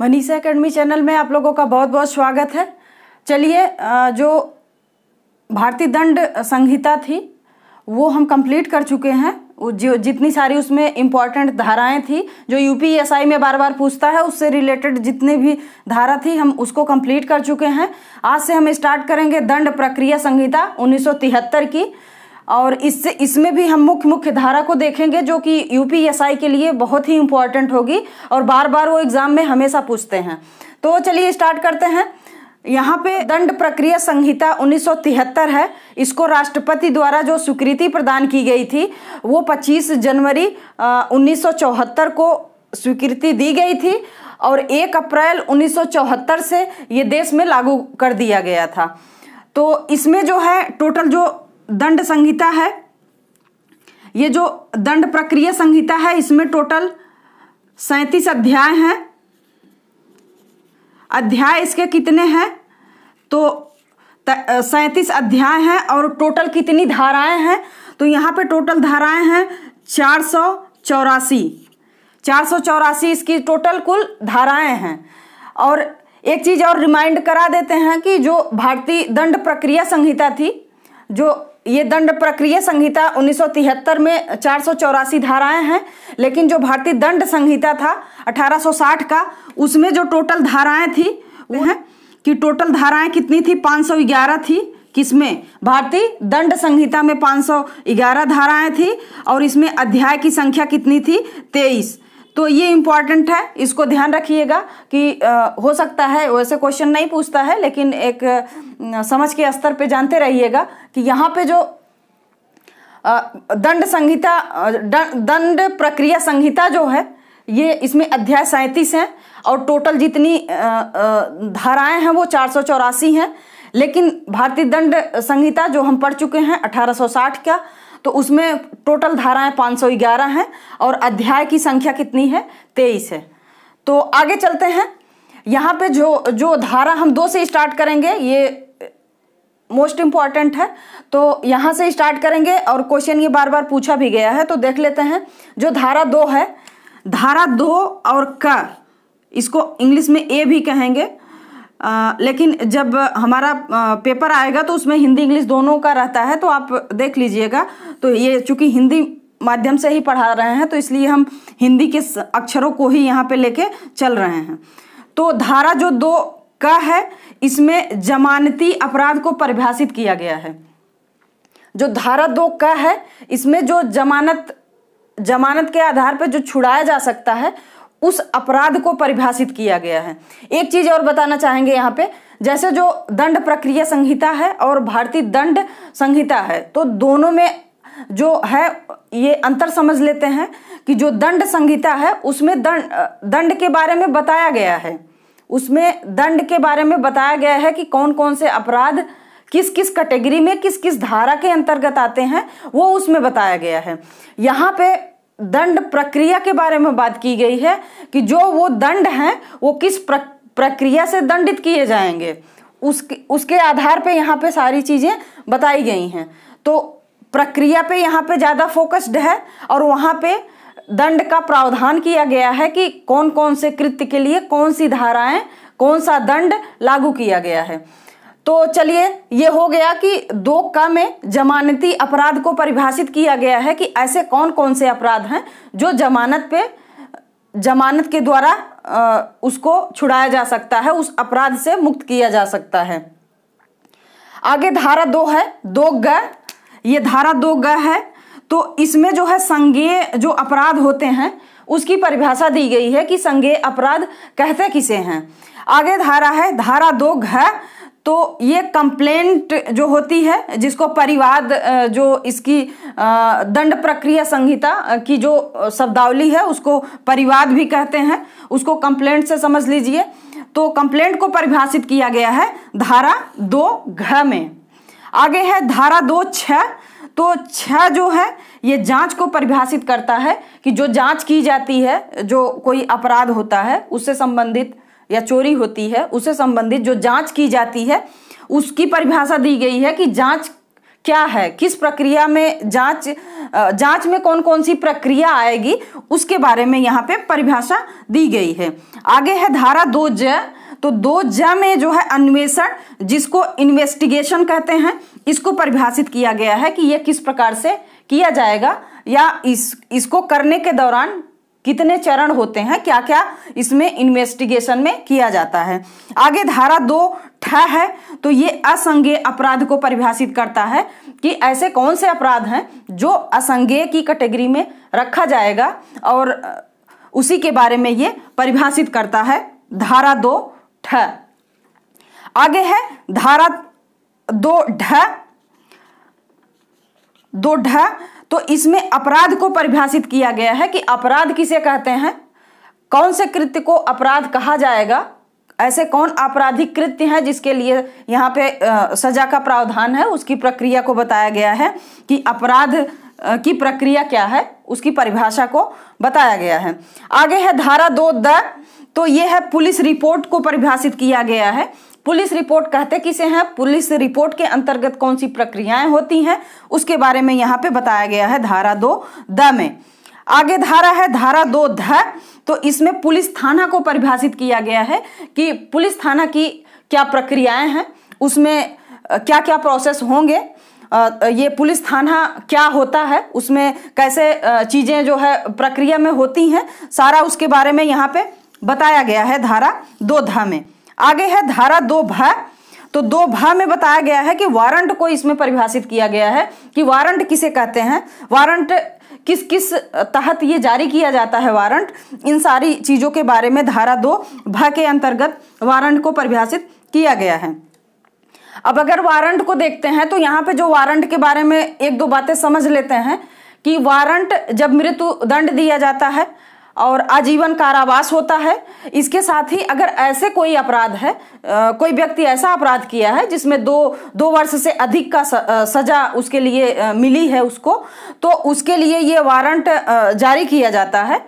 Manisha academy channel में आप लोगों का बहुत बहुत स्वागत है चलिए जो भारतीय दंड संहिता थी वो हम कंप्लीट कर चुके हैं जो जितनी सारी उसमें इम्पॉर्टेंट धाराएं थी जो यूपीएसआई में बार बार पूछता है उससे रिलेटेड जितने भी धारा थी हम उसको कंप्लीट कर चुके हैं आज से हम स्टार्ट करेंगे दंड प्रक्रिया संहिता उन्नीस की और इससे इसमें भी हम मुख्य मुख्य धारा को देखेंगे जो कि यूपीएसआई के लिए बहुत ही इम्पोर्टेंट होगी और बार बार वो एग्ज़ाम में हमेशा पूछते हैं तो चलिए स्टार्ट करते हैं यहाँ पे दंड प्रक्रिया संहिता 1973 है इसको राष्ट्रपति द्वारा जो स्वीकृति प्रदान की गई थी वो 25 जनवरी उन्नीस को स्वीकृति दी गई थी और 1 अप्रैल 1974 से ये देश में लागू कर दिया गया था तो इसमें जो है टोटल जो दंड संहिता है ये जो दंड प्रक्रिया संहिता है इसमें टोटल सैतीस अध्याय हैं अध्याय इसके कितने हैं तो सैतीस अध्याय हैं और टोटल कितनी धाराएं हैं तो यहाँ पे टोटल धाराएं हैं चार सौ चौरासी चार सौ चौरासी इसकी टोटल कुल धाराएं हैं और एक चीज़ और रिमाइंड करा देते हैं कि जो भारतीय दंड प्रक्रिया संहिता थी जो ये दंड प्रक्रिया संहिता 1973 में चार धाराएं हैं लेकिन जो भारतीय दंड संहिता था 1860 का उसमें जो टोटल धाराएं थी वो है कि टोटल धाराएं कितनी थी 511 थी किसमें भारतीय दंड संहिता में 511 धाराएं थी और इसमें अध्याय की संख्या कितनी थी तेईस तो ये इम्पॉर्टेंट है इसको ध्यान रखिएगा कि आ, हो सकता है वैसे क्वेश्चन नहीं पूछता है लेकिन एक आ, समझ के स्तर पे जानते रहिएगा कि यहाँ पे जो आ, दंड संहिता दंड प्रक्रिया संहिता जो है ये इसमें अध्याय सैंतीस हैं और टोटल जितनी धाराएं हैं वो चार सौ चौरासी हैं लेकिन भारतीय दंड संहिता जो हम पढ़ चुके हैं साठ का तो उसमें टोटल धाराएं ग्यारह हैं और अध्याय की संख्या कितनी है तेईस है तो आगे चलते हैं यहाँ पे जो जो धारा हम दो से स्टार्ट करेंगे ये मोस्ट इम्पॉर्टेंट है तो यहाँ से स्टार्ट करेंगे और क्वेश्चन ये बार बार पूछा भी गया है तो देख लेते हैं जो धारा दो है धारा दो और क इसको इंग्लिश में ए भी कहेंगे आ, लेकिन जब हमारा पेपर आएगा तो उसमें हिंदी इंग्लिश दोनों का रहता है तो आप देख लीजिएगा तो ये चूंकि हिंदी माध्यम से ही पढ़ा रहे हैं तो इसलिए हम हिंदी के अक्षरों को ही यहाँ पे लेके चल रहे हैं तो धारा जो दो का है इसमें जमानती अपराध को परिभाषित किया गया है जो धारा दो का है इसमें जो जमानत जमानत के आधार पर जो छुड़ाया जा सकता है उस अपराध को परिभाषित किया गया है एक चीज और बताना चाहेंगे यहाँ पे जैसे जो दंड प्रक्रिया संहिता है और भारतीय दंड संहिता है तो दोनों में जो है ये अंतर समझ लेते हैं कि जो दंड संहिता है उसमें दंड दंड के बारे में बताया गया है उसमें दंड के बारे में बताया गया है कि कौन कौन से अपराध किस किस कैटेगरी में किस किस धारा के अंतर्गत आते हैं वो उसमें बताया गया है यहाँ पे दंड प्रक्रिया के बारे में बात की गई है कि जो वो दंड हैं वो किस प्रक्रिया से दंडित किए जाएंगे उसके उसके आधार पे यहाँ पे सारी चीज़ें बताई गई हैं तो प्रक्रिया पे यहाँ पे ज़्यादा फोकस्ड है और वहाँ पे दंड का प्रावधान किया गया है कि कौन कौन से कृत्य के लिए कौन सी धाराएं कौन सा दंड लागू किया गया है तो चलिए ये हो गया कि दो का में जमानती अपराध को परिभाषित किया गया है कि ऐसे कौन कौन से अपराध हैं जो जमानत पे जमानत के द्वारा उसको छुड़ाया जा सकता है उस अपराध से मुक्त किया जा सकता है आगे धारा दो है दो ग ये धारा दो ग है तो इसमें जो है संज्ञेय जो अपराध होते हैं उसकी परिभाषा दी गई है कि संज्ञेय अपराध कहते किसे हैं आगे धारा है धारा दो घ तो ये कंप्लेंट जो होती है जिसको परिवाद जो इसकी दंड प्रक्रिया संहिता की जो शब्दावली है उसको परिवाद भी कहते हैं उसको कंप्लेंट से समझ लीजिए तो कंप्लेंट को परिभाषित किया गया है धारा दो घ में आगे है धारा दो छ तो छ जो है ये जांच को परिभाषित करता है कि जो जांच की जाती है जो कोई अपराध होता है उससे संबंधित या चोरी होती है उसे संबंधित जो जांच की जाती है उसकी परिभाषा दी गई है कि जांच क्या है किस प्रक्रिया में जांच जांच में कौन कौन सी प्रक्रिया आएगी उसके बारे में यहाँ पे परिभाषा दी गई है आगे है धारा दो ज तो दो ज में जो है अन्वेषण जिसको इन्वेस्टिगेशन कहते हैं इसको परिभाषित किया गया है कि यह किस प्रकार से किया जाएगा या इस इसको करने के दौरान कितने चरण होते हैं क्या क्या इसमें इन्वेस्टिगेशन में किया जाता है आगे धारा दो ठा है तो ये असंगे अपराध को परिभाषित करता है कि ऐसे कौन से अपराध हैं जो असंगे की कैटेगरी में रखा जाएगा और उसी के बारे में ये परिभाषित करता है धारा दो ठ आगे है धारा दो ढ दो ढ तो इसमें अपराध को परिभाषित किया गया है कि अपराध किसे कहते हैं कौन से कृत्य को अपराध कहा जाएगा ऐसे कौन आपराधिक कृत्य हैं जिसके लिए यहाँ पे सजा का प्रावधान है उसकी प्रक्रिया को बताया गया है कि अपराध की प्रक्रिया क्या है उसकी परिभाषा को बताया गया है आगे है धारा दो द तो ये है पुलिस रिपोर्ट को परिभाषित किया गया है पुलिस रिपोर्ट कहते किसे हैं पुलिस रिपोर्ट के अंतर्गत कौन सी प्रक्रियाएं होती हैं उसके बारे में यहाँ पे बताया गया है धारा दो द में आगे धारा है धारा दो ध तो इसमें पुलिस थाना को परिभाषित किया गया है कि पुलिस थाना की क्या प्रक्रियाएं हैं उसमें क्या क्या प्रोसेस होंगे ये पुलिस थाना क्या होता है उसमें कैसे चीज़ें जो है प्रक्रिया में होती हैं सारा उसके बारे में यहाँ पे बताया गया है धारा दो धा में आगे है धारा दो भा तो दो भा में बताया गया है कि वारंट को इसमें परिभाषित किया गया है कि वारंट किसे कहते हैं वारंट किस किस तहत ये जारी किया जाता है वारंट इन सारी चीज़ों के बारे में धारा दो भा के अंतर्गत वारंट को परिभाषित किया गया है अब अगर वारंट को देखते हैं तो यहाँ पे जो वारंट के बारे में एक दो बातें समझ लेते हैं कि वारंट जब मृत्यु दंड दिया जाता है और आजीवन कारावास होता है इसके साथ ही अगर ऐसे कोई अपराध है कोई व्यक्ति ऐसा अपराध किया है जिसमें दो दो वर्ष से अधिक का सजा उसके लिए मिली है उसको तो उसके लिए ये वारंट जारी किया जाता है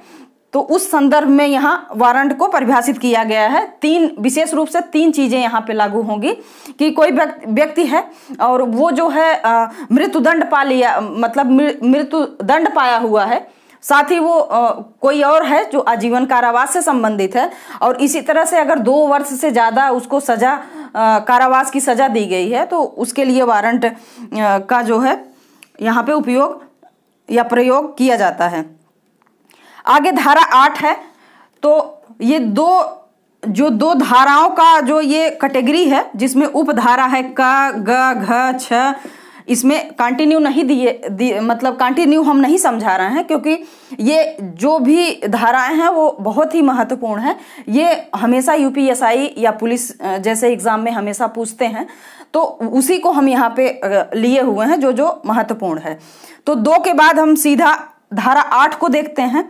तो उस संदर्भ में यहाँ वारंट को परिभाषित किया गया है तीन विशेष रूप से तीन चीज़ें यहाँ पे लागू होंगी कि कोई व्यक्ति है और वो जो है मृत्युदंड पा लिया मतलब मृत्युदंड पाया हुआ है साथ ही वो आ, कोई और है जो आजीवन कारावास से संबंधित है और इसी तरह से अगर दो वर्ष से ज़्यादा उसको सजा आ, कारावास की सजा दी गई है तो उसके लिए वारंट आ, का जो है यहाँ पे उपयोग या प्रयोग किया जाता है आगे धारा आठ है तो ये दो जो दो धाराओं का जो ये कैटेगरी है जिसमें उपधारा है क ग घ छ इसमें कंटिन्यू नहीं दिए मतलब कंटिन्यू हम नहीं समझा रहे हैं क्योंकि ये जो भी धाराएं हैं वो बहुत ही महत्वपूर्ण है ये हमेशा यूपीएसआई या पुलिस जैसे एग्ज़ाम में हमेशा पूछते हैं तो उसी को हम यहाँ पे लिए हुए हैं जो जो महत्वपूर्ण है तो दो के बाद हम सीधा धारा आठ को देखते हैं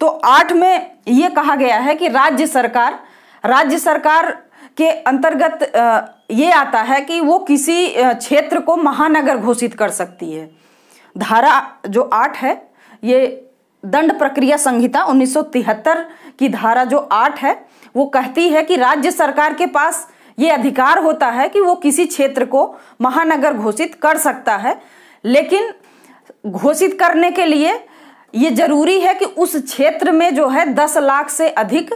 तो आठ में ये कहा गया है कि राज्य सरकार राज्य सरकार के अंतर्गत ये आता है कि वो किसी क्षेत्र को महानगर घोषित कर सकती है धारा जो आठ है ये दंड प्रक्रिया संहिता 1973 की धारा जो आठ है वो कहती है कि राज्य सरकार के पास ये अधिकार होता है कि वो किसी क्षेत्र को महानगर घोषित कर सकता है लेकिन घोषित करने के लिए ये जरूरी है कि उस क्षेत्र में जो है दस लाख से अधिक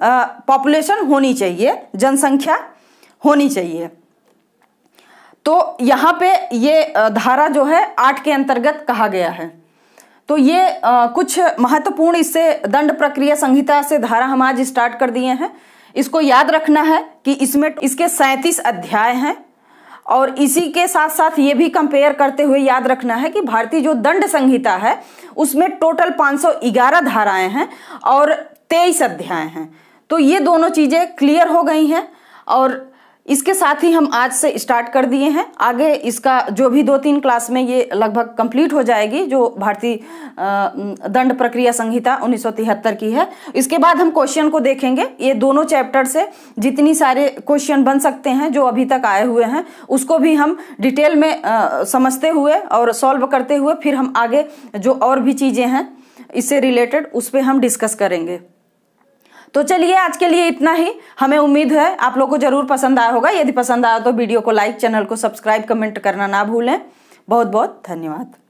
पॉपुलेशन होनी चाहिए जनसंख्या होनी चाहिए तो यहाँ पे ये धारा जो है आठ के अंतर्गत कहा गया है तो ये आ, कुछ महत्वपूर्ण इससे दंड प्रक्रिया संहिता से धारा हम आज स्टार्ट कर दिए हैं इसको याद रखना है कि इसमें इसके सैंतीस अध्याय हैं और इसी के साथ साथ ये भी कंपेयर करते हुए याद रखना है कि भारतीय जो दंड संहिता है उसमें टोटल 511 धाराएं हैं और 23 अध्याय हैं तो ये दोनों चीज़ें क्लियर हो गई हैं और इसके साथ ही हम आज से स्टार्ट कर दिए हैं आगे इसका जो भी दो तीन क्लास में ये लगभग कंप्लीट हो जाएगी जो भारतीय दंड प्रक्रिया संहिता 1973 की है इसके बाद हम क्वेश्चन को देखेंगे ये दोनों चैप्टर से जितनी सारे क्वेश्चन बन सकते हैं जो अभी तक आए हुए हैं उसको भी हम डिटेल में आ, समझते हुए और सॉल्व करते हुए फिर हम आगे जो और भी चीज़ें हैं इससे रिलेटेड उस पर हम डिस्कस करेंगे तो चलिए आज के लिए इतना ही हमें उम्मीद है आप लोग को जरूर पसंद आया होगा यदि पसंद आया तो वीडियो को लाइक चैनल को सब्सक्राइब कमेंट करना ना भूलें बहुत बहुत धन्यवाद